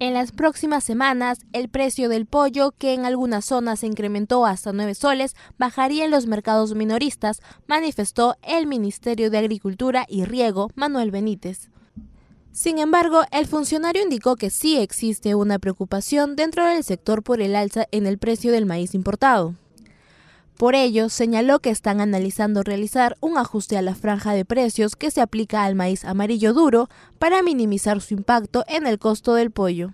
En las próximas semanas, el precio del pollo, que en algunas zonas se incrementó hasta 9 soles, bajaría en los mercados minoristas, manifestó el Ministerio de Agricultura y Riego, Manuel Benítez. Sin embargo, el funcionario indicó que sí existe una preocupación dentro del sector por el alza en el precio del maíz importado. Por ello, señaló que están analizando realizar un ajuste a la franja de precios que se aplica al maíz amarillo duro para minimizar su impacto en el costo del pollo.